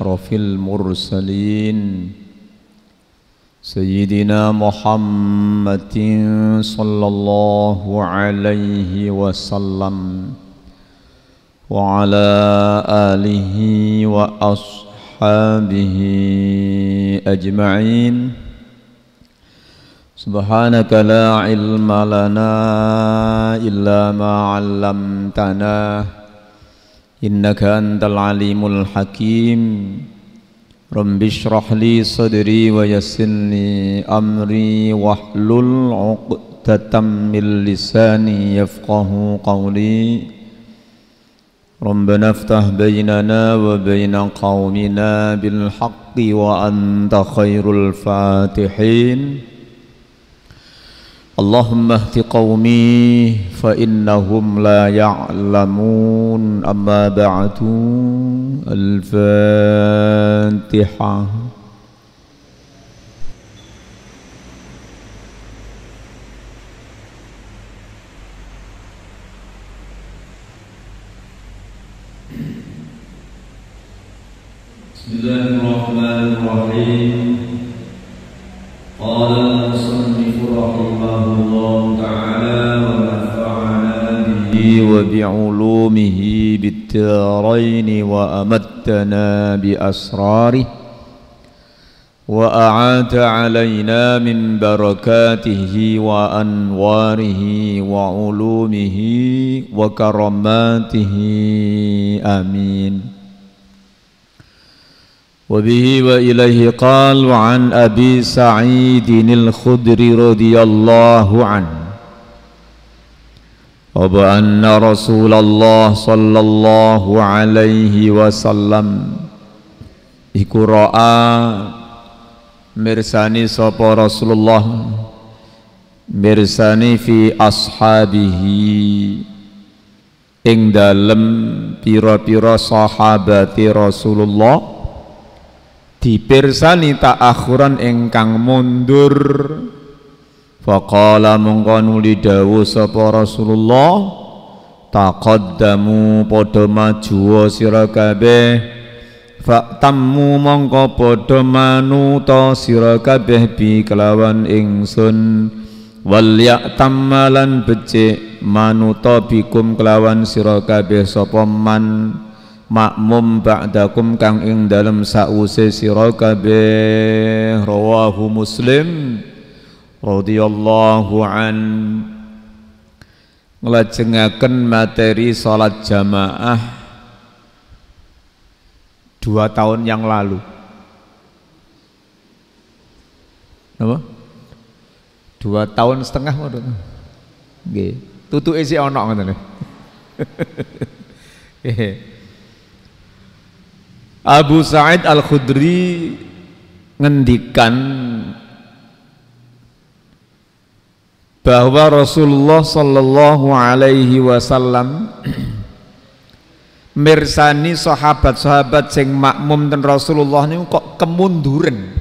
أشرف المرسلين سيدنا محمد صلى الله عليه وسلم وعلى آله وأصحابه أجمعين سبحانك لا علم لنا إلا ما علمتنا إنك أنت العليم الحكيم رب اشرح لي صدري ويسر لي أمري واحلل عقدة من لساني يفقه قولي ربنا افتح بيننا وبين قومنا بالحق وأنت خير الفاتحين اللهم اهد قومي فإنهم لا يعلمون أما بعد الفاتحة بسم الله الرحمن الرحيم قال المصنف رحمه الله تعالى ونفعنا به وبعلومه بالتارين وأمتنا بأسراره وأعات علينا من بركاته وأنواره وعلومه وكرماته آمين وبه وإليه قال وعن أبي سعيد الخدري رضي الله عنه وبأن رسول الله صلى الله عليه وسلم iku ra'a mirsani Rasulullah mirsani fi ashabihi ing dalem pira-pira sahabati Rasulullah dipirsani ta'akhuran ingkang mundur faqala mongko nuli dawuh sapa Rasulullah taqaddamu padha maju oh, sira kabeh Faktammu mongko padha manuta sira kabeh bi kelawan ingsun wal ya'tammalan becik manuta bikum kelawan sira kabeh sapa man makmum ba'dakum kang ing dalem sause sira kabeh rawahu muslim radhiyallahu an ngelajengaken materi salat jamaah dua tahun yang lalu apa? dua tahun setengah menurut Nggih, tutuke sik ana Abu Sa'id Al-Khudri ngendikan bahwa Rasulullah sallallahu alaihi wasallam mirsani sahabat-sahabat sing makmum dan Rasulullah niku kok kemunduran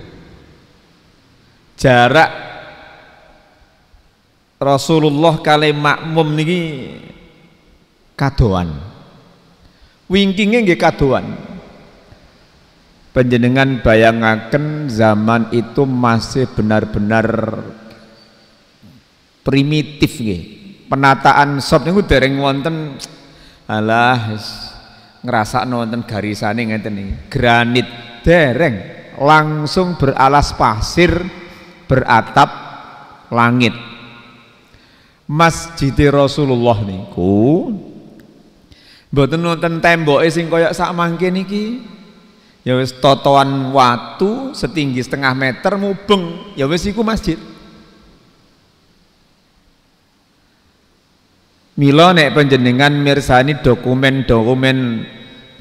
jarak Rasulullah kali makmum niki kadoan wingkinge nggih kadoan Penjenengan bayangaken zaman itu masih benar-benar primitif ye. Penataan sop niku dereng wonten alah ngerasa nonton garisane ngeten nih granit dereng langsung beralas pasir beratap langit Masjid Rasulullah niku buat nonton tembok sing koyak sak mangke niki ya wis totoan watu setinggi setengah meter mubeng ya wis iku masjid Mila nek penjeningan mirsani dokumen-dokumen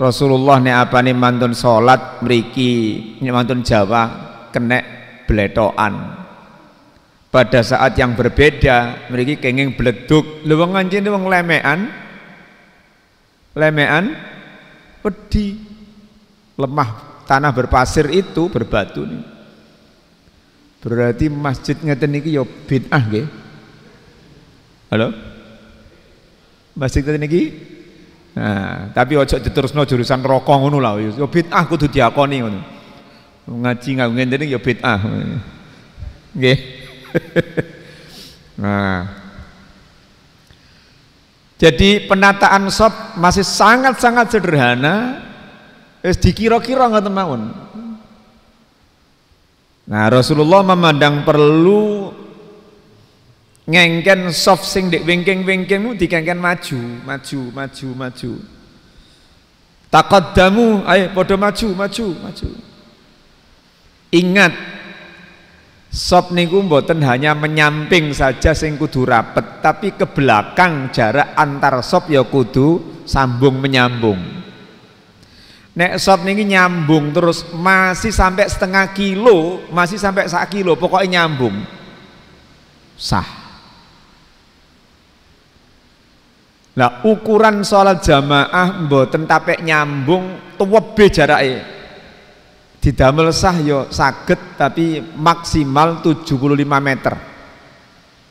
Rasulullah nek apane mantun salat mriki nek mantun Jawa kenek bletokan pada saat yang berbeda mriki kenging bleduk lho wong anjen wong lemean lemean wedi lemah tanah berpasir itu berbatu nih. Berarti masjid ngeten niki ya bid'ah nggih. Halo? Masjid ngeten niki? Nah, tapi ojo diterusno jurusan rokok ngono lah ya bid'ah kudu diakoni ngono. Ngaji ngaku ngene ya bid'ah. Nggih. nah, jadi penataan sob masih sangat-sangat sederhana Wis dikira-kira ngoten mawon. Nah, Rasulullah memandang perlu ngengken soft sing dek wingking-wingking dikengken maju, maju, maju, maju. damu ayo podo maju, maju, maju. Ingat Sop niku mboten hanya menyamping saja sing kudu rapet, tapi ke belakang jarak antar sop ya kudu sambung menyambung. Nek sop niki nyambung terus masih sampai setengah kilo, masih sampai sak kilo, pokoknya nyambung. Sah. Nah, ukuran sholat jamaah mboten tapek nyambung tuwebe jarake. Didamel sah yo ya saged tapi maksimal 75 meter.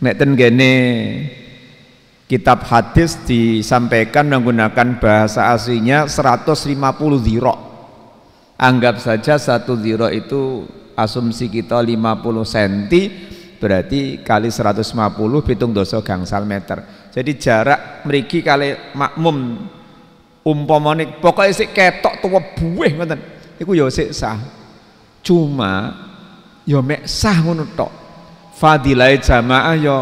Nek ten gene kitab hadis disampaikan menggunakan bahasa aslinya 150 ziro anggap saja satu ziro itu asumsi kita 50 cm berarti kali 150 hitung dosa gangsal meter jadi jarak meriki kali makmum umpomonik pokoknya si ketok tua buih ngoten iku ya sik sah cuma ya mek sah menutok fadilai jamaah ya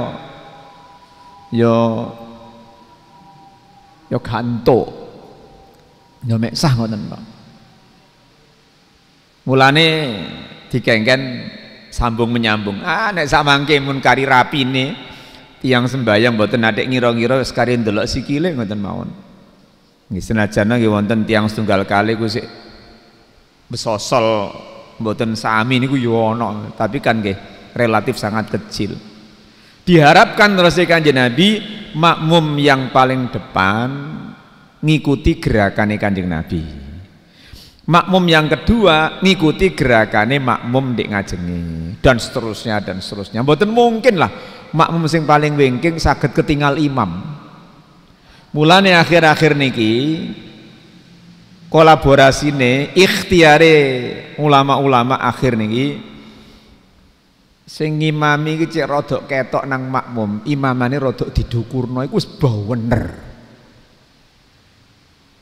Yo, yo kanto, yo mek sah ngoten, Pak. Mulane dikengken sambung menyambung. Ah nek sak mangke mun kari rapine tiang sembayang boten atik ngira-ngira wis kari ndelok sikile ngoten mawon. Nggih senajan nggih wonten tiang setunggal kali ku sik besosol boten sami niku yo Yono, tapi kan nggih relatif sangat kecil. Diharapkan terus kanjeng Nabi makmum yang paling depan ngikuti gerakannya kanjeng Nabi. Makmum yang kedua ngikuti gerakannya makmum di ngajengi dan seterusnya dan seterusnya. Mboten mungkin lah makmum sing paling wengking sakit ketinggal imam. Mulane akhir-akhir niki kolaborasine ikhtiare ulama-ulama akhir niki sing ngimami iki cek rodok ketok nang makmum imamane rodok didukurno iku wis bener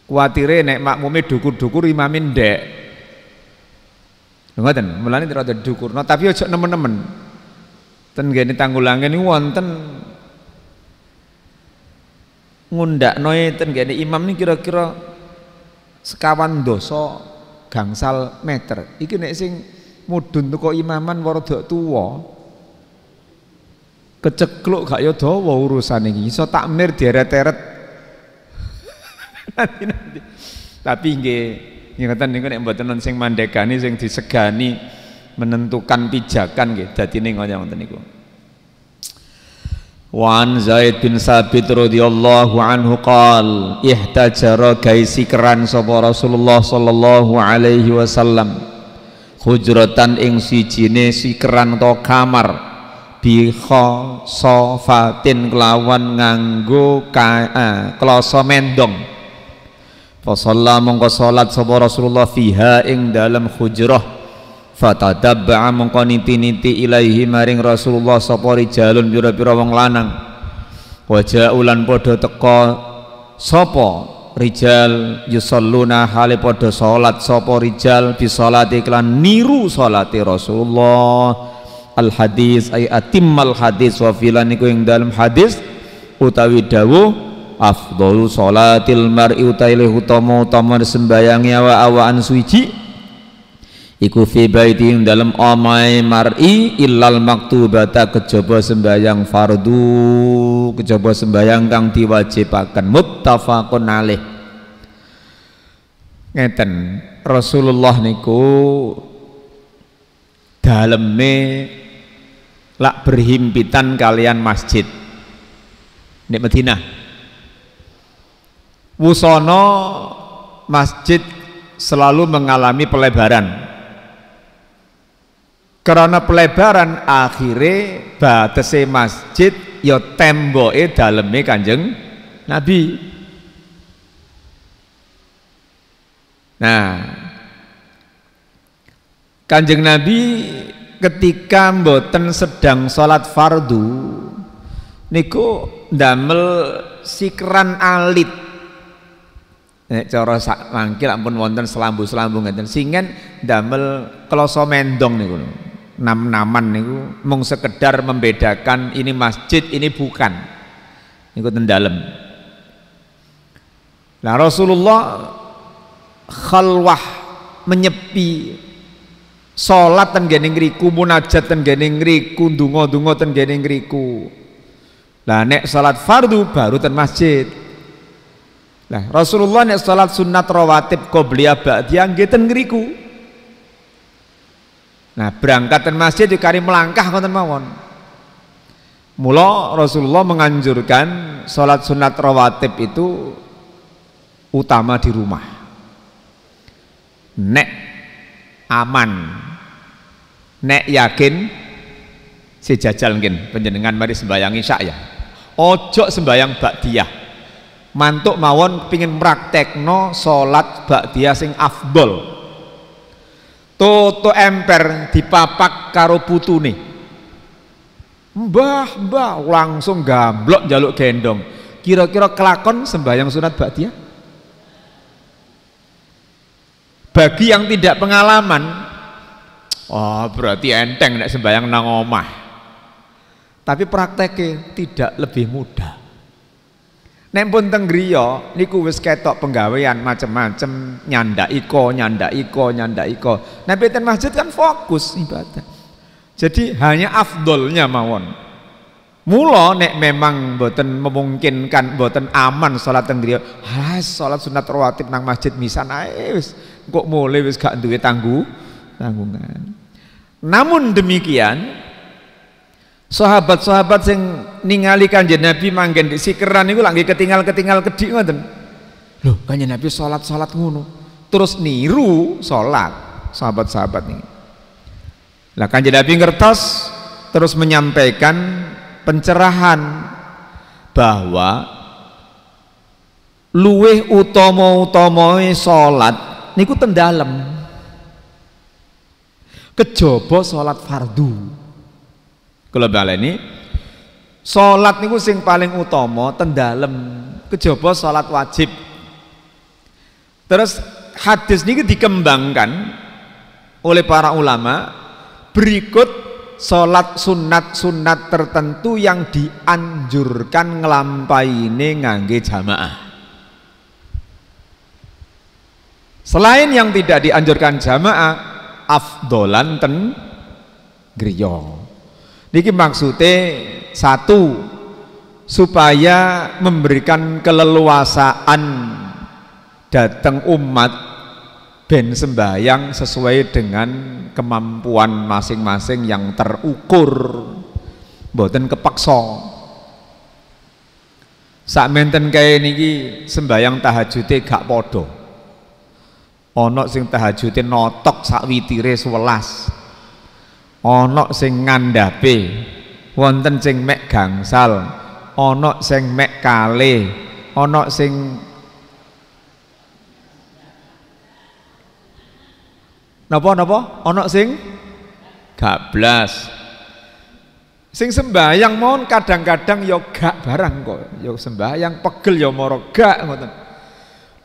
kuatire nek makmume dukur-dukur imame ndek ngoten mulane rodok didukurno tapi ojo nemen-nemen ten gene tanggulange niku wonten ngundakno e ten gene imam ini kira-kira sekawan dosa gangsal meter iki nek sing mudun kok imaman warada tua, kecekluk gak ya dawa urusan ini. So takmir dieret-eret nanti nanti tapi nggih ingatan niku nek mboten sing mandekani sing disegani menentukan pijakan nggih dadine kaya ngoten niku Wan Zaid bin Sabit radhiyallahu anhu qal ihtajara gaisi keran sapa Rasulullah sallallahu alaihi wasallam hujratan ing sijine sikeran to kamar biho sofatin kelawan nganggo kaa eh, kloso mendong Fasallah mongko salat sapa Rasulullah fiha ing dalam hujrah fatadabba'a mongko niti-niti ilaihi maring Rasulullah sapa rijalun pira-pira wong lanang ulan padha teka sapa rijal yusalluna hale padha salat sapa rijal bi salati iklan niru salati Rasulullah al hadis ay atimmal hadis wa filan niku ing dalam hadis utawi dawuh afdhalu salatil mar'i utaile utama utama sembayangi awa awaan suci iku fi baiti dalam omai mar'i illal maktubata kejaba sembayang fardu kejaba sembayang kang diwajibaken muttafaqun alaih ngeten Rasulullah niku daleme lak berhimpitan kalian masjid di Madinah Wusono masjid selalu mengalami pelebaran karena pelebaran akhirnya batasnya masjid ya temboknya dalamnya Kanjeng Nabi. Nah, Kanjeng Nabi ketika mboten sedang sholat fardu niku damel sikran alit nek cara sak mangkil ampun wonten selambu-selambu ngeten singen damel kloso mendong niku nam-naman niku mung sekedar membedakan ini masjid ini bukan niku ten dalem nah Rasulullah khalwah menyepi salat ten gene ngriku munajat ten gene ngriku donga-donga ten gene ngriku lah nek salat fardu baru ten masjid lah Rasulullah nek salat sunat rawatib qobliyah ba'diyah nggih ten ngriku Nah, berangkat dan masjid dikari melangkah konten mawon. Mula Rasulullah menganjurkan sholat sunat rawatib itu utama di rumah. Nek aman, nek yakin, si jajal mungkin penjenengan mari sembayangi saya. ya. Ojo sembayang dia, Mantuk mawon pingin solat sholat dia sing afdol Toto emper papak karo nih, Mbah, mbah langsung gamblok jaluk gendong. Kira-kira kelakon sembahyang sunat baktia? Bagi yang tidak pengalaman, oh berarti enteng nek sembahyang nang omah. Tapi prakteknya tidak lebih mudah. Nempun teng griya niku wis ketok penggawean macam-macam nyandak iko, nyandak iko, nyandak iko. Nek ten masjid kan fokus ibadah. Jadi hanya afdolnya mawon. Mula nek memang boten memungkinkan boten aman salat teng griya, ah salat sunat rawatib nang masjid misan ae wis kok mulai wis gak duwe tanggu tanggungan. Namun demikian Sahabat-sahabat yang ningali Kanjeng Nabi manggen di sikeran itu lagi ketinggal-ketinggal kedik ngoten. Loh, Kanjeng Nabi salat-salat ngono. Terus niru salat sahabat-sahabat ini. Lah Kanjeng Nabi ngertos terus menyampaikan pencerahan bahwa luweh utama-utamae salat niku tendalem kejaba salat fardu Kula baleni salat niku sing paling utama tendalem kejaba sholat wajib. Terus hadis niki dikembangkan oleh para ulama berikut sholat sunat-sunat tertentu yang dianjurkan nglampaine ngangge jamaah. Selain yang tidak dianjurkan jamaah, afdolan ten griya. Niki maksudnya satu supaya memberikan keleluasaan datang umat ben sembahyang sesuai dengan kemampuan masing-masing yang terukur boten kepaksa sak menten kaya niki sembahyang tahajudnya gak podo onok sing tahajudnya notok sak witire sewelas Onok sing ngandhape wonten sing mek gangsal onok sing mek kale onok sing napa napa onok sing gablas sing sembahyang mohon kadang-kadang ya gak barang kok ya sembahyang pegel ya moro gak ngoten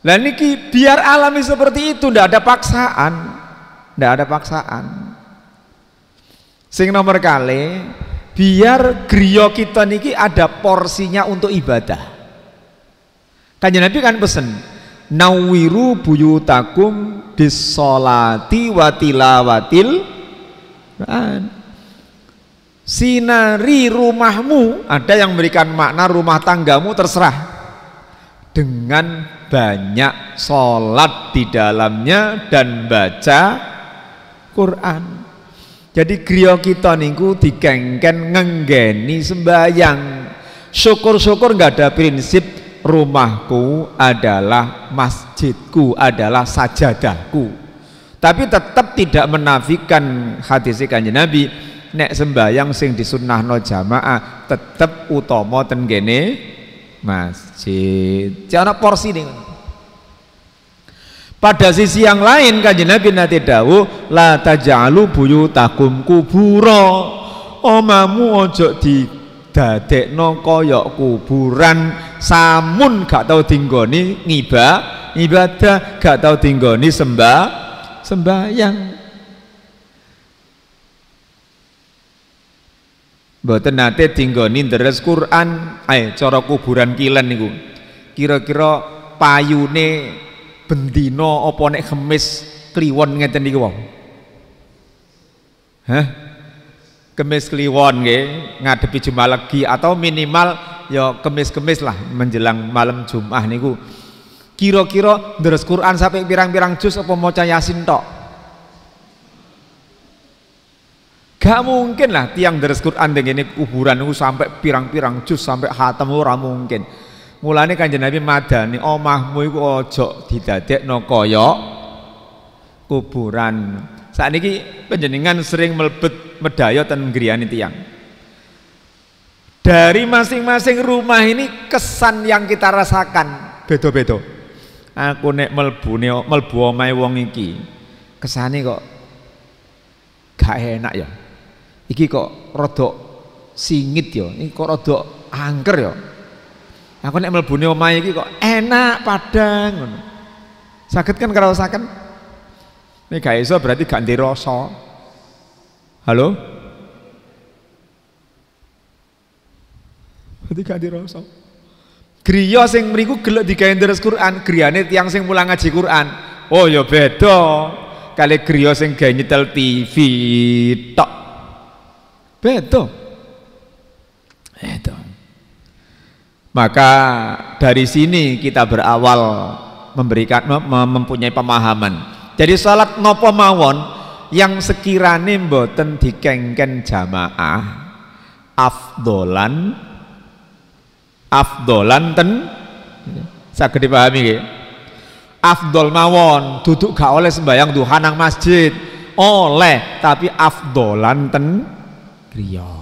lah niki biar alami seperti itu ndak ada paksaan ndak ada paksaan Sing nomor kali, biar griya kita niki ada porsinya untuk ibadah. Kanjeng Nabi kan pesen, nawiru buyutakum disolati watilawatil Kan? Sinari rumahmu, ada yang memberikan makna rumah tanggamu terserah. Dengan banyak sholat di dalamnya dan baca Quran. Jadi griya kita niku digengken ngenggeni sembahyang. Syukur-syukur nggak ada prinsip rumahku adalah masjidku adalah sajadahku. Tapi tetap tidak menafikan hadis kanjeng Nabi nek sembahyang sing disunnahno jamaah tetap utama ten masjid. Jangan porsi nih. Pada sisi yang lain kanjeng Nabi nate dawuh la taj'alu takum kubura. Omamu ojo di no koyok kuburan samun gak tau tinggoni ngiba ibadah gak tau tinggoni sembah sembahyang Mboten nate tinggoni deres Quran, ay, coro kuburan kilen niku. Kira-kira payune bendino apa nek kemis kliwon ngeten niku wong. Hah Kemis kliwon nggih ngadepi lagi atau minimal ya kemis-kemis lah menjelang malam Jumat niku kira-kira deres Quran sampai pirang-pirang juz apa maca Yasin tok Gak mungkin lah tiang deres Quran dengan ini kuburan itu sampai pirang-pirang juz sampai hatam ora mungkin. Mulane Kanjeng Nabi madani omahmu iku aja didadekno kaya kuburan. saat Sakniki panjenengan sering melebet medaya ten griyane tiyang. Dari masing-masing rumah ini kesan yang kita rasakan beda-beda. Aku nek melbune melbu omahe wong iki, kesane kok gak enak ya. Iki kok rodok singit ya, ini kok rodok angker ya. Aku nek bunyi omah iki kok enak padang ngono. Saged kan ngraosaken? Nek gak iso berarti gak ndek rasa. Halo? Berarti gak ndek rasa. Griya sing mriku gelek digawe deres Quran, griyane tiyang sing mulang ngaji Quran. Oh ya beda. Kali griya sing gawe nyetel TV tok. Beda. Maka dari sini kita berawal memberikan mempunyai pemahaman. Jadi salat nopo mawon yang sekirane mboten dikengken jamaah afdolan afdolan ten saged dipahami nggih. Afdol mawon duduk gak oleh sembahyang duha nang masjid oleh tapi afdolan ten griya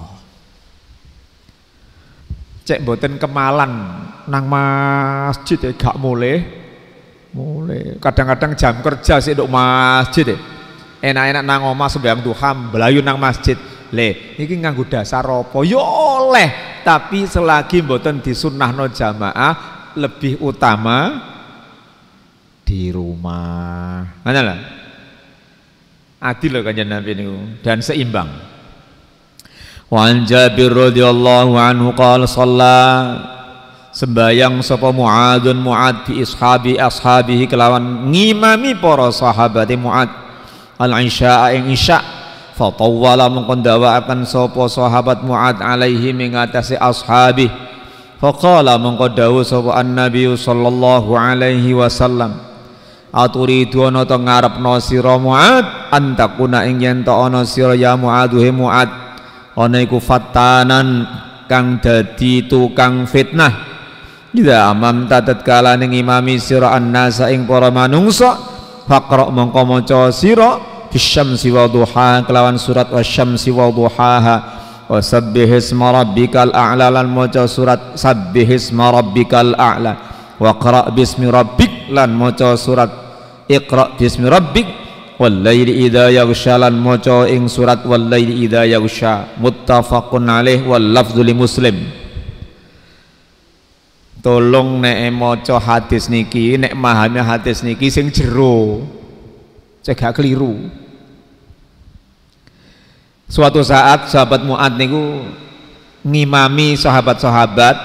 cek boten kemalan nang masjid ya gak mulai mulai kadang-kadang jam kerja sih dok masjid ya enak-enak nang omah sembahyang Tuhan belayu nang masjid leh. ini nganggu dasar apa yo ya oleh tapi selagi boten di sunnah no jamaah lebih utama di rumah mana lah adil loh kanjeng Nabi ini dan seimbang Wa an Jabir radhiyallahu anhu qala shalla sembayang sapa Muadzun Muad fi ishabi ashabihi kelawan ngimami para sahabat Muad al isya ing isya fatawwala mengkondawaaken sapa sahabat Muad alaihi mengatasi ashabi faqala mengkodawu sapa annabi sallallahu alaihi wasallam aturidu ana to ngarepno sira Muad antakuna ing yen to ana sira ya Muadhe Muad ana iku fatanan kang dadi tukang fitnah Ida ya, amam tatat kala ning imami sira annasa ing para manungsa faqra mongko maca sira bisyamsi wa duha kelawan surat wasyamsi wa duhaha wasabbih isma rabbikal a'la lan maca surat sabbih isma rabbikal a'la wa qra bismi rabbik lan maca surat iqra bismi rabbik Wallaili idha yaghsya lan maca ing surat wallaili idha yaghsya muttafaqun alih wal lafzuli muslim Tolong nek maca hadis niki nek mahamnya hadis niki sing jero cegah keliru Suatu saat sahabat Mu'ad niku ngimami sahabat-sahabat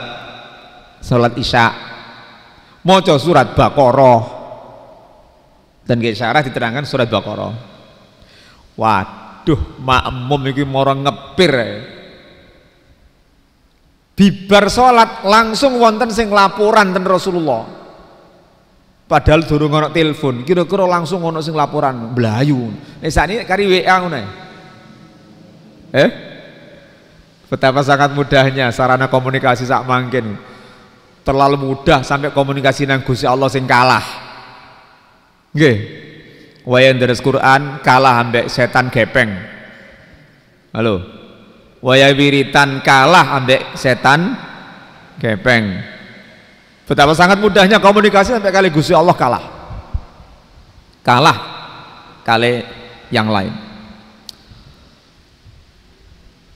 salat Isya maca surat bakoroh dan kayak syarah diterangkan surat Baqarah waduh makmum ini mau ngepir ya. bibar salat langsung wonten sing laporan ten Rasulullah padahal dulu ana telepon kira-kira langsung ana sing laporan ini saat ini kari WA ngono eh betapa sangat mudahnya sarana komunikasi sak mungkin terlalu mudah sampai komunikasi nang Gusti Allah sing kalah Nggih. Wayang deres Quran kalah ambek setan gepeng. Halo. Wayang wiritan kalah ambek setan gepeng. Betapa sangat mudahnya komunikasi sampai kali Gusti Allah kalah. Kalah kali yang lain.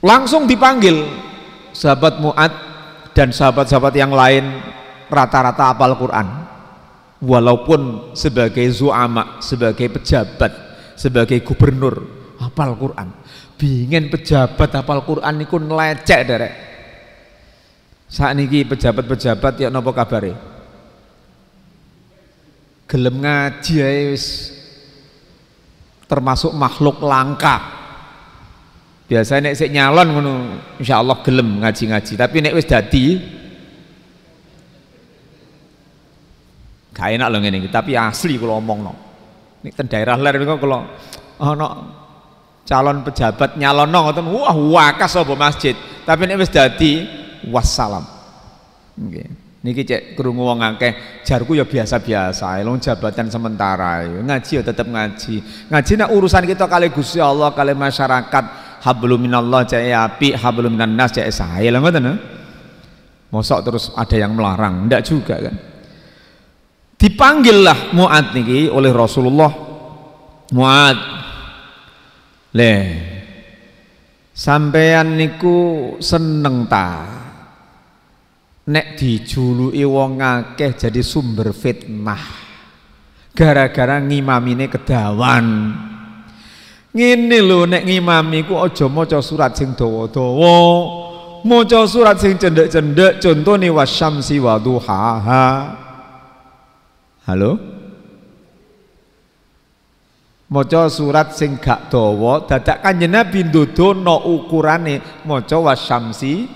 Langsung dipanggil sahabat Mu'ad dan sahabat-sahabat yang lain rata-rata apal Quran walaupun sebagai zuama, sebagai pejabat, sebagai gubernur hafal Quran. Bingin pejabat hafal Quran niku lecek derek. Sakniki pejabat-pejabat ya nopo kabari, Gelem ngaji ae termasuk makhluk langka. Biasanya nek sik nyalon insya Allah gelem ngaji-ngaji, tapi nek wis dadi gak enak loh ini, tapi asli kalau ngomong no. Ini di daerah kok kalau oh no, calon pejabat nyalon nong, itu wah wakas apa masjid tapi ini wis dadi wassalam Nih niki cek krungu wong akeh jarku ya biasa-biasa lo jabatan sementara ngaji ya tetap ngaji ngaji nak urusan kita kali Gusti Allah kali masyarakat hablum minallah cek e api hablum minan nas cek e sae Mosok terus ada yang melarang, ndak juga kan? dipanggillah Muad niki oleh Rasulullah Muad le sampean niku seneng ta nek dijuluki wong akeh jadi sumber fitnah gara-gara ngimamine kedawan ngene lho nek ngimami ku aja maca surat sing dawa-dawa maca surat sing cendek cendek cendhek contone wasyamsi waduhaha Halo? Maca surat sing gak dawa, dadak Kanjeng Nabi ndodono ukurane maca wasyamsi.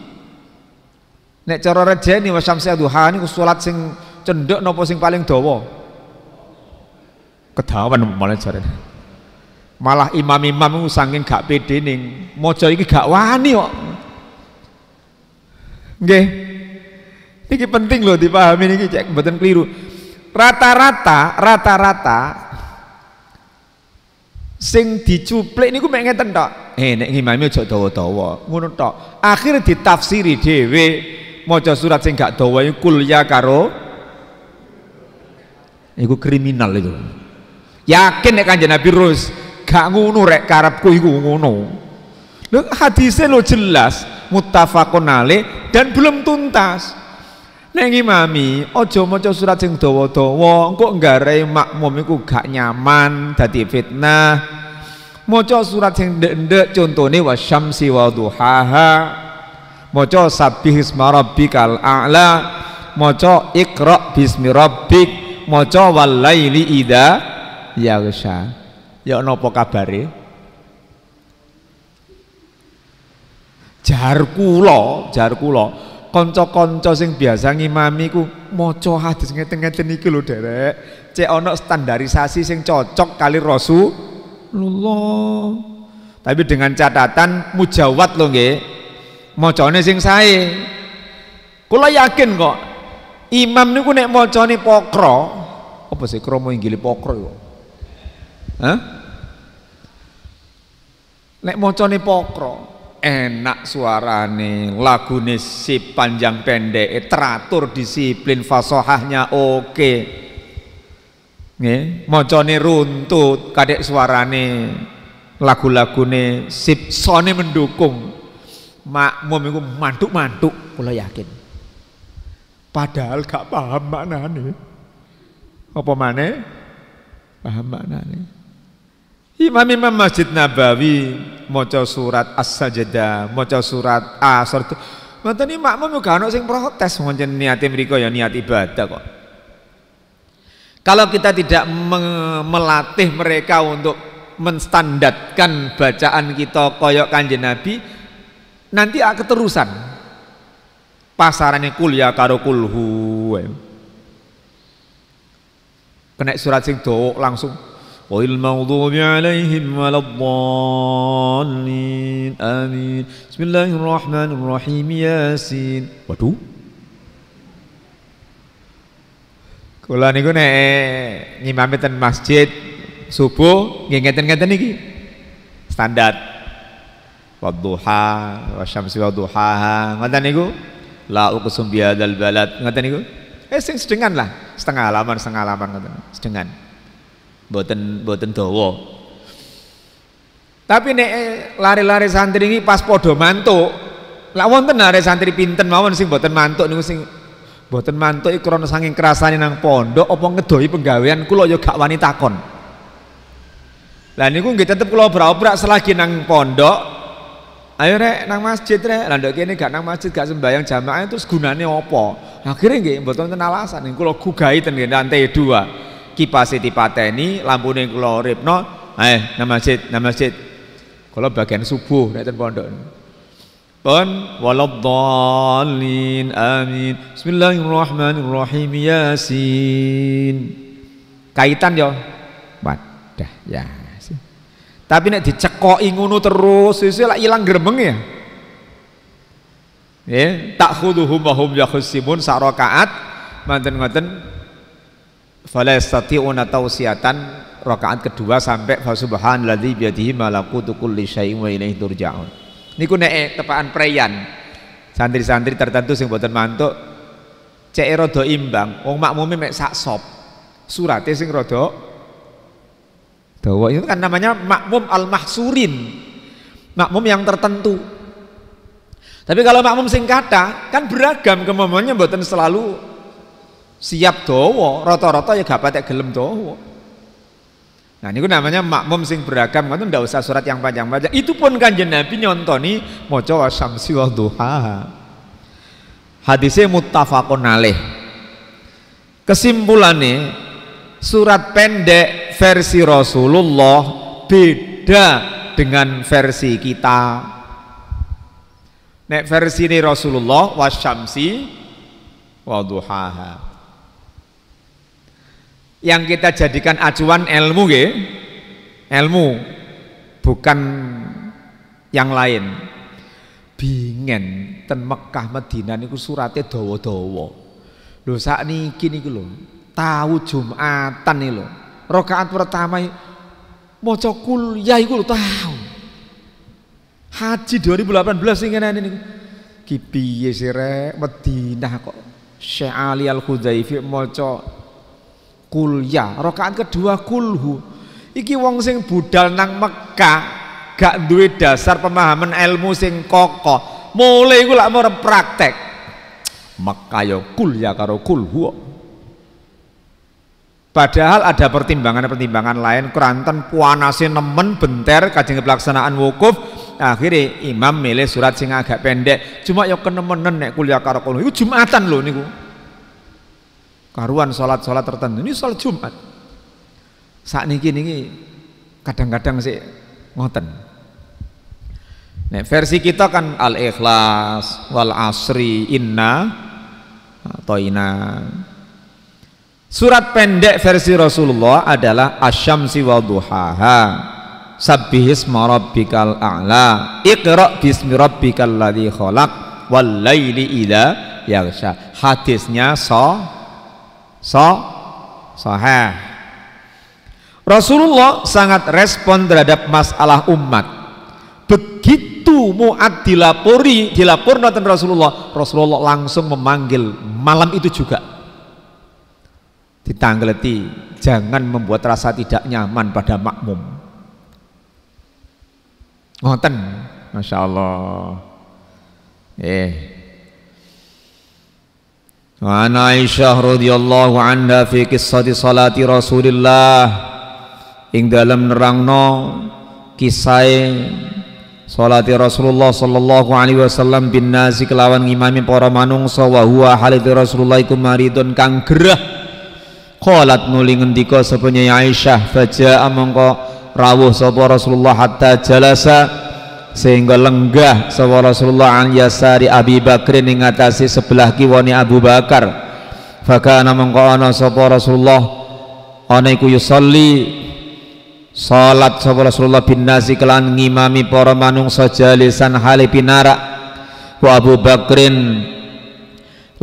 Nek cara rejeni wasyamsi duha niku salat sing cendhek napa sing paling dawa? Kedawan malah jarene. Malah imam-imam sangin gak pede ning maca iki gak wani kok. Nggih. Iki penting loh dipahami niki cek mboten keliru rata-rata rata-rata sing dicuplik niku mek ngeten tok. Eh nek ngimami aja dawa-dawa, ngono tok. Akhir ditafsiri dhewe maca surat sing gak dawa ya karo iku kriminal itu. Yakin nek Kanjeng Nabi Rus gak ngono rek karepku iku ngono. Lho hadisnya lo jelas muttafaqun alaih dan belum tuntas. Neng imami, ojo mojo surat sing dowo dowo, engko nggarai makmum iku gak nyaman tadi fitnah. Mojo surat sing ndek wah syamsi wasyamsi wa duhaha. Maca sabbih isma rabbikal a'la. Mojo ikrok bismi rabbik, Mojo walaili ida. Ya yaghsha. Ya napa kabari. Jarkulo, jarkulo. Konco-konco sing biasa ngimami ku moco hadis ngeten-ngeten iki lho Derek cek ono standarisasi sing cocok kali rosu, Rasulullah tapi dengan catatan mujawat lho nggih macane sing sae kula yakin kok imam niku nek macane pokro apa sih kromo inggile pokro ya Hah? Nek macane pokro enak suarane lagune sip panjang pendek teratur disiplin fasohahnya oke okay. nggih macane runtut kadek suarane lagu-lagune sip sone mendukung makmum iku mantuk-mantuk kula yakin padahal gak paham maknane apa mana? paham maknane Imam-imam Masjid Nabawi maca surat As-Sajdah, maca surat Asr. Mboten makmum juga ana sing protes ngoncen niate mriku ya niat ibadah kok. Kalau kita tidak me melatih mereka untuk menstandarkan bacaan kita koyok kanjeng Nabi, nanti akan keterusan. Pasarannya kuliah karo kulhu. Eh. Kena surat sing dook langsung غير المغضوب عليهم ولا الضالين آمين بسم الله الرحمن الرحيم ياسين waduh kula niku nek ngimami ten masjid subuh nggih ngeten niki standar wadduha wasyamsi wadduhaha ngoten niku la uqsum bihadzal balad ngoten niku eh sing sedengan lah setengah halaman setengah halaman ngoten sedengan boten boten dawa. Tapi nek eh, lari-lari santri ini pas podo mantuk, lah wonten lari santri pinten mawon sing boten mantuk niku sing boten mantuk iku krana saking nang pondok apa ngedoi penggawean kula ya gak wani takon. Lah niku nggih tetep kula obrak-obrak selagi nang pondok. Ayo rek nang masjid rek. Lah ndok kene gak nang masjid gak sembahyang jamaah itu gunane opo akhirnya nggih mboten wonten alasan kula gugahi ten nggih dua pateni dipateni, lampu kalau ribno eh nama masjid, nama masjid. kalau bagian subuh nek ten pondok. pon walabdalin amin. Bismillahirrahmanirrahim Yasin. Kaitan yo. Ya? Wadah Yasin. Tapi nek dicekok ingunu terus, sesuk lah ilang gerbeng ya. Ya, tak khuduhum wa sarokaat yakhsimun sak manten fala yastati'una tausiatan rakaat kedua sampai fa subhanalladzi biyadihi malakutu kulli syai'in wa ilaihi turja'un niku nek tepaan preyan santri-santri tertentu sing boten mantuk cek e rada imbang wong makmume mek sak sop surate sing rada dawa itu kan namanya makmum al mahsurin makmum yang tertentu tapi kalau makmum sing kata kan beragam kemomonya boten selalu siap dowo rata-rata ya gak patek gelem dowo Nah ini namanya makmum sing beragam tuh ndak usah surat yang panjang-panjang. Itu pun kan Nabi nyontoni maca wasyamsi wa duha. Hadisnya mutafakun alaih. Kesimpulannya surat pendek versi Rasulullah beda dengan versi kita. Nek versi ini Rasulullah wasyamsi wa duhaha yang kita jadikan acuan ilmu ya ilmu bukan yang lain bingen ten Mekah Madinah niku surate dawa-dawa lho ini kini lho tahu Jumatan nih lho rakaat pertama maca ya iku lho tahu haji 2018 sing ngene niku ki piye sih rek Madinah kok Syekh Ali Al Khuzaifi maca kulya rokaan kedua kulhu iki wong sing budal nang Mekah gak duwe dasar pemahaman ilmu sing kokoh mulai iku lak mau praktek Mekah ya kulya karo kulhu Padahal ada pertimbangan-pertimbangan lain Kuranten puanasi nemen benter kajian pelaksanaan wukuf akhirnya imam milih surat sing agak pendek cuma yang kenemenen nek kuliah karo kono Jumatan loh niku karuan sholat-sholat tertentu ini sholat Jumat saat niki niki kadang-kadang sih ngoten nah, versi kita kan al ikhlas wal asri inna atau inna surat pendek versi Rasulullah adalah asyamsi wa duhaha sabbihis marabbikal a'la iqra bismi rabbikal ladi khalaq wal laili idza yaghsha hadisnya so so sahih. Rasulullah sangat respon terhadap masalah umat. Begitu muat dilapori, dilaporkan. nonton Rasulullah, Rasulullah langsung memanggil malam itu juga. Ditanggleti, jangan membuat rasa tidak nyaman pada makmum. Ngoten, Masya Allah. Eh, وعن عائشة رضي الله عنها في قصة صلاة رسول ing dalam nerangno kisai salat Rasulullah sallallahu alaihi wasallam bin nasi kelawan ngimami para manungsa wa huwa halit Rasulullah iku maridun kang gerah qalat nuli ngendika sapa Aisyah faja'a mongko rawuh sapa Rasulullah hatta jalasa sehingga lenggah sawa Rasulullah an yasari Abi Bakrin ing ngatasi sebelah kiwane Abu Bakar fakana mengko ana sapa Rasulullah ana iku yusolli salat sapa Rasulullah bin nasi kelan ngimami para manungsa jalisan hale pinara wa Abu Bakrin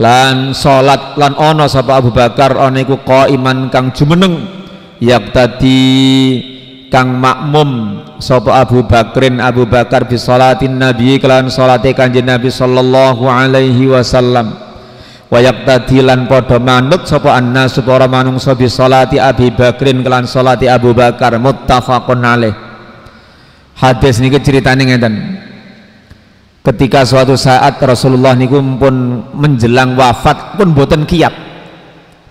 lan salat lan ana sapa Abu Bakar ana iku qaiman kang jumeneng yak tadi kang makmum sapa Abu Bakrin Abu Bakar bi salatin Nabi kelan salate Kanjeng Nabi sallallahu alaihi wasallam wa yaqtadi lan padha manut sapa annas para manungsa bi salati Abi Bakrin kelan salati Abu Bakar muttafaqun alaih hadis niki critane ngeten ketika suatu saat Rasulullah niku pun menjelang wafat pun boten kiat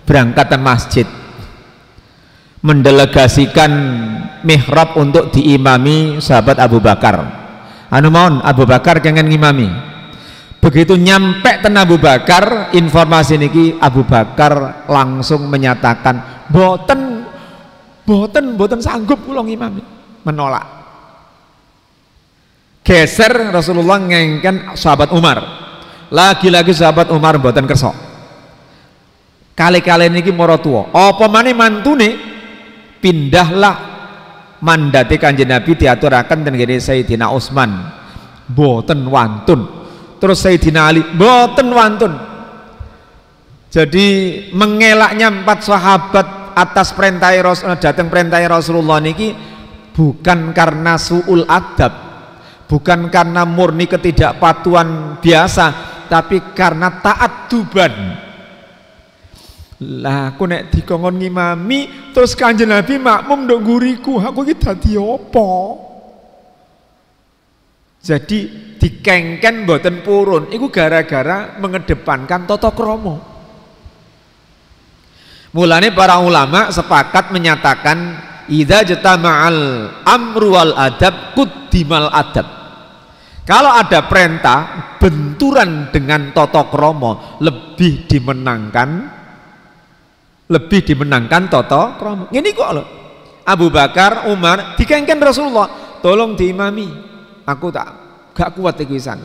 berangkat ke masjid mendelegasikan mihrab untuk diimami sahabat Abu Bakar anu mohon Abu Bakar kengen ngimami begitu nyampe ten Abu Bakar informasi niki Abu Bakar langsung menyatakan boten boten boten sanggup pulang ngimami menolak geser Rasulullah ngengken sahabat Umar lagi-lagi sahabat Umar boten kersok. kali-kali niki moro tua apa maneh mantune pindahlah mandati kanjeng Nabi diaturakan gini Sayyidina Utsman boten wantun terus Sayyidina Ali boten wantun jadi mengelaknya empat sahabat atas perintah Rasul eh, datang perintah Rasulullah niki bukan karena suul adab bukan karena murni ketidakpatuan biasa tapi karena taat duban lah aku nek dikongkon ngimami terus Kanjeng Nabi makmum ndok guriku, aku iki dadi apa? Jadi dikengken boten purun iku gara-gara mengedepankan tata krama. Mulane para ulama sepakat menyatakan idza jatama'al amru wal adab kuddimal adab. Kalau ada perintah benturan dengan tata krama lebih dimenangkan lebih dimenangkan toto kromo ini kok loh Abu Bakar Umar dikengken Rasulullah tolong diimami aku tak gak kuat iki sang.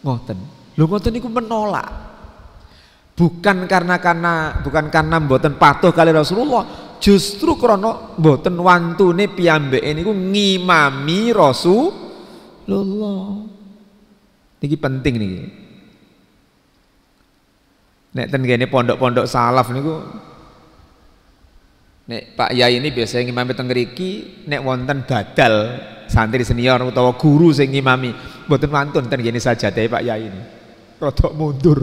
ngoten lho ngoten niku menolak bukan karena karena bukan karena mboten patuh kali Rasulullah justru krono mboten wantune piyambeke niku ngimami Rasulullah niki penting niki Nek ten pondok-pondok salaf niku Nek Pak Yai ini biasanya ngimami teng nek wonten badal santri senior utawa guru sing ngimami mboten wonten ten saja Teh Pak Yai ini. Rodok mundur.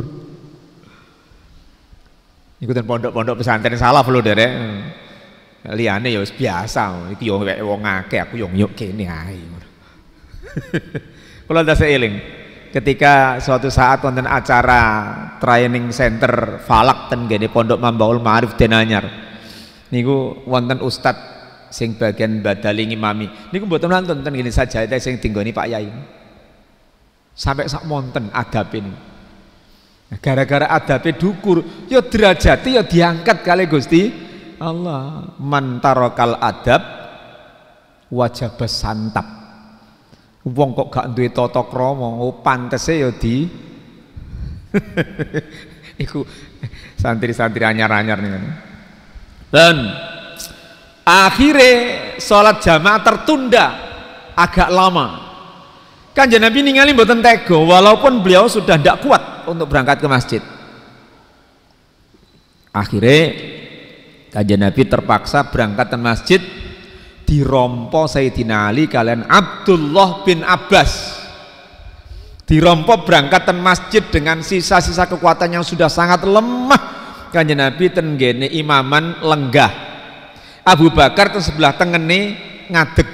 ikutan pondok-pondok pesantren salah lho, Derek. Liane ya biasa, iki yo ya wong akeh, aku yo ya nyuk kene ae. Kula dasa eling. Ketika suatu saat wonten acara training center Falak ten gene Pondok Mambaul Ma'arif Denanyar niku wonten ustad sing bagian badali ngimami niku mboten nonton ten gini saja teh sing tinggoni Pak Yai sampai sak monten adabin nah, gara-gara adabe dukur yo ya derajati ya diangkat kali Gusti Allah mantarokal adab wajah besantap wong kok gak duwe tata krama oh pantese ya di iku santri-santri anyar-anyar nih dan akhirnya sholat jamaah tertunda agak lama kanjeng Nabi ningali mboten tego walaupun beliau sudah tidak kuat untuk berangkat ke masjid akhirnya kanjeng Nabi terpaksa berangkat ke masjid dirompo Sayyidina Ali kalian Abdullah bin Abbas dirompo berangkat ke masjid dengan sisa-sisa kekuatan yang sudah sangat lemah kanjeng Nabi tenggene imaman lenggah Abu Bakar ten sebelah tengene ngadeg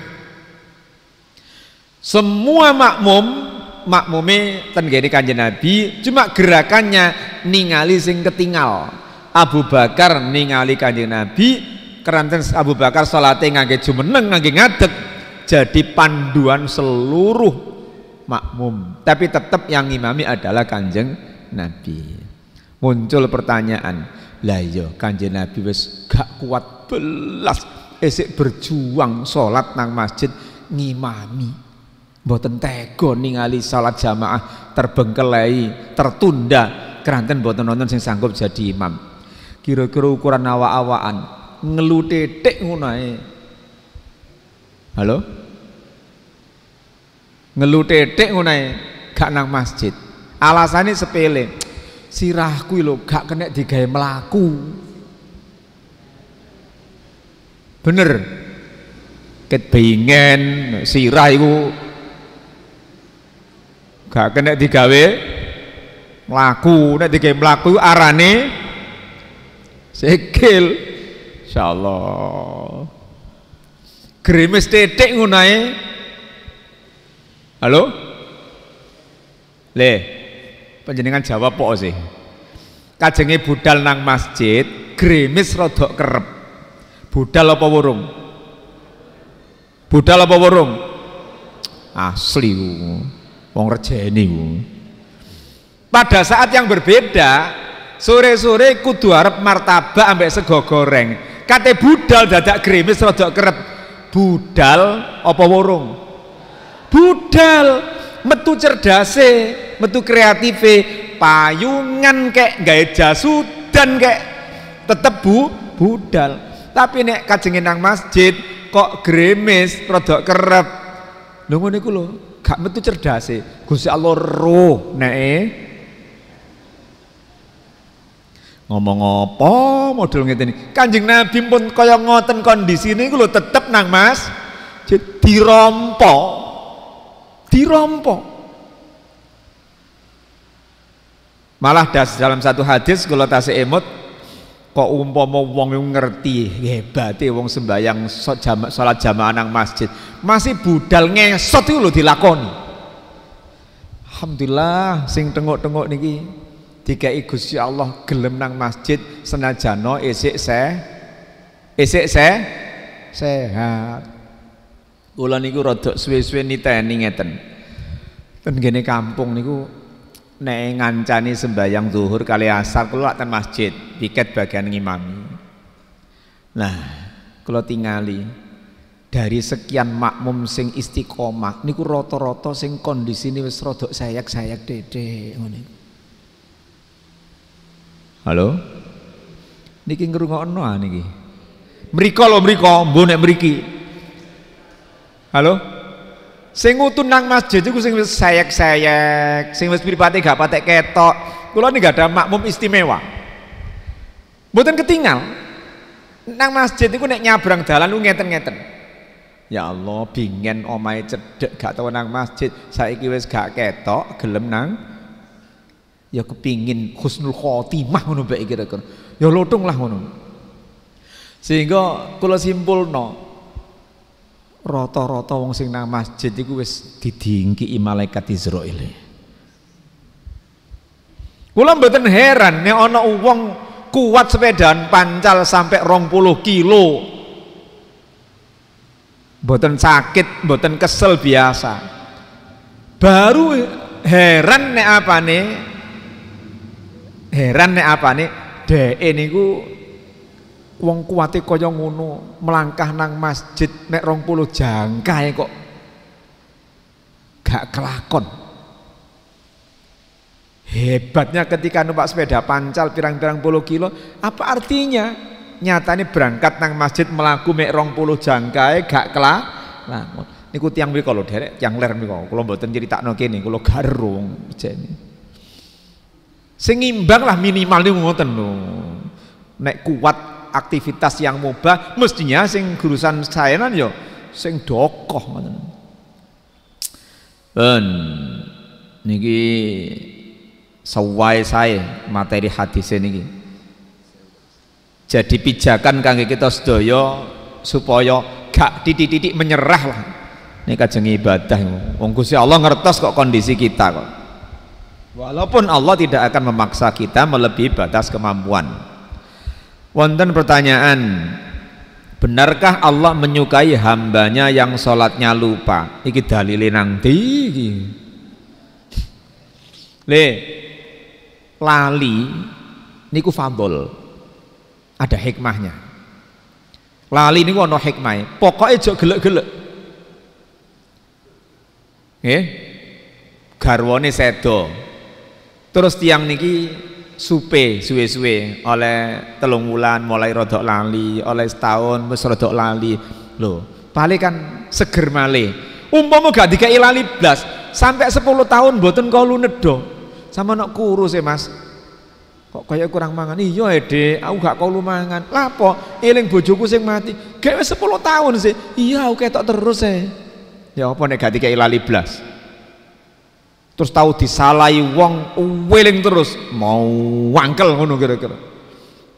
semua makmum makmume tenggene kanjeng Nabi cuma gerakannya ningali sing ketinggal Abu Bakar ningali kanjeng Nabi keranten Abu Bakar salate ngangge jumeneng ngangge ngadeg jadi panduan seluruh makmum tapi tetap yang imami adalah kanjeng Nabi muncul pertanyaan lah iya kanjeng Nabi wis gak kuat belas esek berjuang sholat nang masjid ngimami boten tego ningali sholat jamaah terbengkelai tertunda keranten boten nonton sing sanggup jadi imam kira-kira ukuran awa-awaan ngelu ngunai halo ngelu ngunai gak nang masjid alasannya sepele Sirahku lo gak kena digawe melaku bener ket pengen sirah iku gak kena digawe melaku nek digawe melaku arane sikil insyaallah gerimis titik ngono halo le Penjenengan jawab po sih. Kajengi budal nang masjid, grimis rodok kerep. Budal apa wurung? Budal apa wurung? Asli wong rejeni Pada saat yang berbeda, sore-sore kudu arep martabak ambek sego goreng. Kate budal dadak grimis rodok kerep. Budal apa wurung? Budal metu cerdase metu kreatife payungan kek gaya jasu dan kek tetep bu budal tapi nek kajengin nang masjid kok gremes rodok kerep Nunggu niku lo, gak metu cerdase Gusti Allah roh nek ngomong apa model ngeten Kanjeng Nabi pun kaya ngoten kondisi ini lho tetep nang Mas dirompo dirompok. Malah das, dalam satu hadis kalau tasi emut kok umpama wong yang ngerti hebate wong sembahyang sholat jamaah nang masjid masih budal ngesot itu lho dilakoni. Alhamdulillah sing tengok-tengok niki tiga ya Allah gelem nang masjid senajano isik se isik se sehat kula niku rada suwe-suwe niteni ngeten ten gene kampung niku nek ngancani sembayang zuhur kali asar kula ten masjid tiket bagian ngimami nah kula tingali dari sekian makmum sing istiqomah niku rata-rata sing ini wis rada sayak-sayak dede. ngene Halo niki ngrungokno ah niki mriko lho mriko mbok nek mriki Halo? Sing ngutun nang masjid iku sing wis sayek-sayek, sing wis pripate gak patek ketok. Kula ini gak ada makmum istimewa. Mboten ketinggal. Nang masjid iku nek nyabrang dalan lu ngeten-ngeten. Ya Allah, bingen omahe cedek gak tau nang masjid. Saiki wis gak ketok, gelem nang ya kepingin khusnul khotimah ngono bae kira-kira. Ya lutung lah ngono. Sehingga kula simpulno, rata-rata wong sing nang masjid iku wis didingki malaikat Israil. Kula mboten heran nek ana wong kuat sepedaan pancal sampai rong puluh kilo mboten sakit, mboten kesel biasa baru heran nek apa nih heran nek apa nih dek niku Wong kuwate kaya ngono, melangkah nang masjid nek 20 jangkae kok gak kelakon. Hebatnya ketika numpak sepeda pancal pirang-pirang puluh kilo, apa artinya? Nyatanya berangkat nang masjid melaku mek puluh jangkai gak ini ku tiang mriko lho derek, tiang ler mriko. Kula tak no kini kalau garung jadi Sing lah minimal ini ngoten tenung Nek kuat aktivitas yang mubah mestinya sing gurusan sayanan yo ya, sing dokoh ngoten. Ben niki sesuai saya materi hadis niki. Jadi pijakan kangge kita sedaya supaya gak titik-titik menyerah lah. Ini kajeng ibadah. Wong Allah ngertos kok kondisi kita kok. Walaupun Allah tidak akan memaksa kita melebihi batas kemampuan. Wonten pertanyaan, benarkah Allah menyukai hambanya yang sholatnya lupa? Iki dalile nanti. Le, lali niku fabel, Ada hikmahnya. Lali niku ana hikmah, pokoknya aja gelek-gelek. Eh, garwone sedo. Terus tiang niki supe suwe-suwe oleh telung wulan mulai rodok lali oleh setahun mus rodok lali lo pale kan seger male umpama gak dikai lali blas sampai sepuluh tahun boten kau do sama nak kurus ya mas kok kayak kurang mangan iya ede aku gak kau lumangan lapo eling bojoku sing mati kayak sepuluh tahun sih iya aku ketok terus eh ya apa nek gak dikai lali blas terus tahu disalahi wong weling terus mau wangkel ngono kira-kira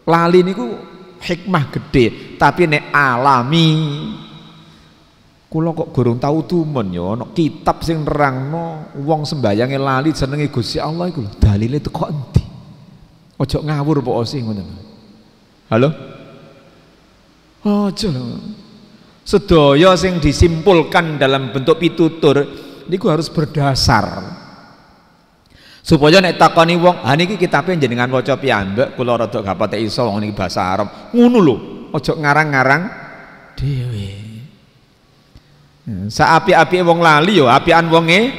lali niku hikmah gede tapi nek alami kula kok gorong tahu tumen ya ana kitab sing nerangno wong sembayange lali jenenge Gusti Allah iku dalil dalile teko endi ojo ngawur pok sing ngono halo ojo oh, sedaya sing disimpulkan dalam bentuk pitutur niku harus berdasar supaya nek takoni wong ha ah, niki kitabe jenengan waca piyambak kula rada gak patek iso wong niki basa Arab ngono lho aja ngarang-ngarang dhewe hmm, sa api-api wong lali yo apian wonge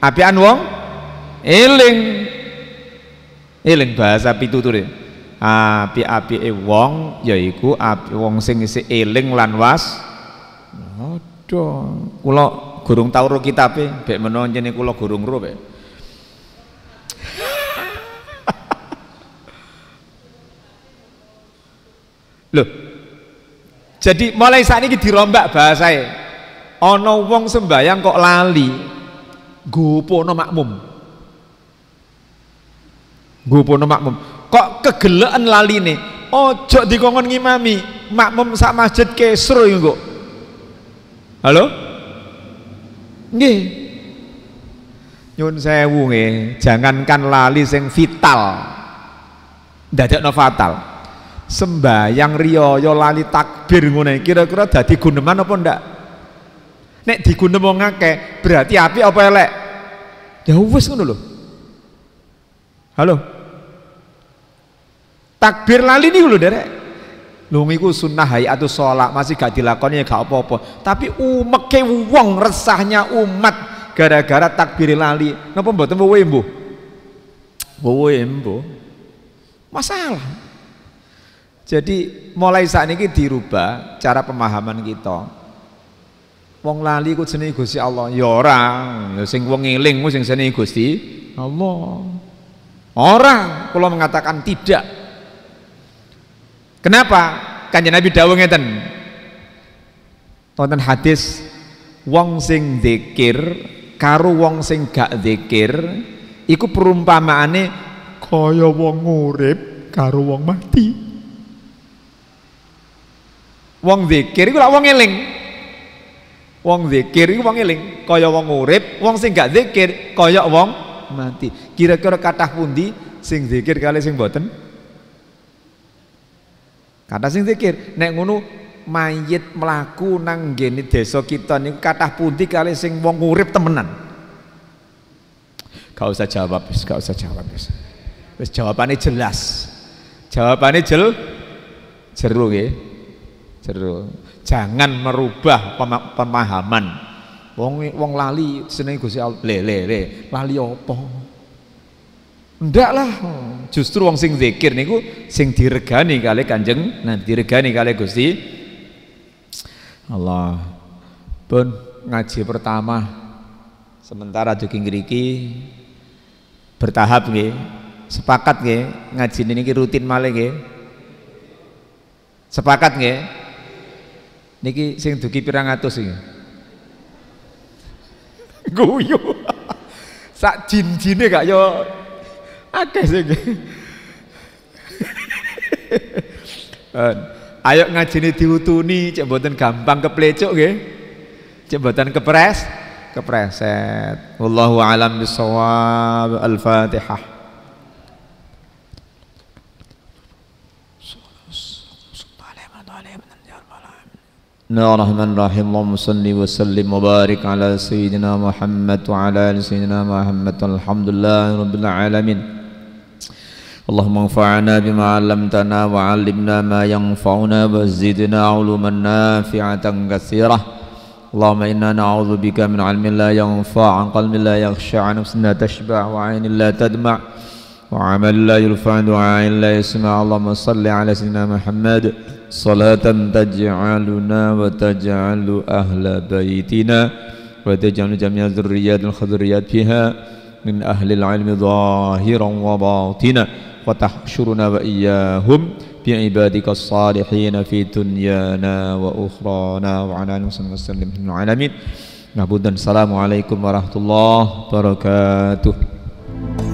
apian wong eling eling bahasa pituture api-api wong yaiku api wong sing isih eling lan was aduh kula gurung tau ro kitabe mbek menawa jenenge kula gurung ro loh jadi mulai saat ini dirombak ya. ono wong sembayang kok lali gupo no makmum no makmum kok kegelean lali nih ojo kongon ngimami makmum sak masjid kesro yang kok halo nggih nyun sewu nggih jangankan lali sing vital dadakno fatal sembahyang Rio, yo ya lali takbir ngono kira-kira dadi guneman apa ndak nek digunem wong akeh berarti api apa elek ya wis ngono lho halo takbir lali niku lho derek lho iku sunnah hayatu sholat masih gak dilakoni ya gak apa-apa tapi umeke wong resahnya umat gara-gara takbir lali napa mboten wowe mbuh Wowe mbuh masalah jadi mulai saat ini dirubah cara pemahaman kita. Wong lali ku seni Gusti Allah. Ya orang, sing wong ngiling, ku sing seni Gusti Allah. Orang kalau mengatakan tidak. Kenapa? Kanya Nabi Dawung ngeten. Tonton hadis wong sing dekir, karu wong sing gak ikut iku perumpamaane kaya wong ngurip, karu wong mati. Wong zikir iku lak wong eling. Wong zikir iku wong eling, kaya wong urip, wong sing gak zikir kaya wong mati. Kira-kira kathah pundi sing zikir kali sing boten? Kata sing zikir. Nek ngono mayit melaku nang ngene desa kita niku kathah pundi kali sing wong urip temenan? Gak usah jawab, wis gak usah jawab wis. Wis jawabane jelas. Jawabane jel jero nggih jero. Jangan merubah pemahaman. Wong wong lali seneng gusi Allah. Le le le, lali opo. Ndak lah. Justru wong sing zikir niku sing diregani kali Kanjeng, nah diregani kali Gusti Allah. Pun ngaji pertama sementara jogging ngeriki bertahap nih, Sepakat nih, ngaji ini rutin malah nih, Sepakat nih. Niki sing duki pirang atus iki. Guyu. Sak jin-jine gak yo akeh sing. Ayo ngajine diutuni cek mboten gampang keplecuk nggih. Cek mboten kepres, kepreset. Wallahu alam bisawab. Al-Fatihah. بسم الله الرحمن الرحيم اللهم صل وسلم وبارك على سيدنا محمد وعلى ال سيدنا محمد الحمد لله رب العالمين اللهم انفعنا بما علمتنا وعلمنا ما ينفعنا وزدنا علوما نافعة كثيرة اللهم انا نعوذ بك من علم لا ينفع عن قلب لا يخشع عن نفس لا تشبع وعين لا تدمع وعمل لا يرفع دعاء لا يسمع اللهم صل على سيدنا محمد صلاة تجعلنا وتجعل أهل بيتنا وتجعل جميع الذريات الخضريات فيها من أهل العلم ظاهرا وباطنا وتحشرنا وإياهم بعبادك الصالحين في دنيانا وأخرانا وعلى آله وصحبه وسلم في العالمين معبودا السلام عليكم ورحمة الله وبركاته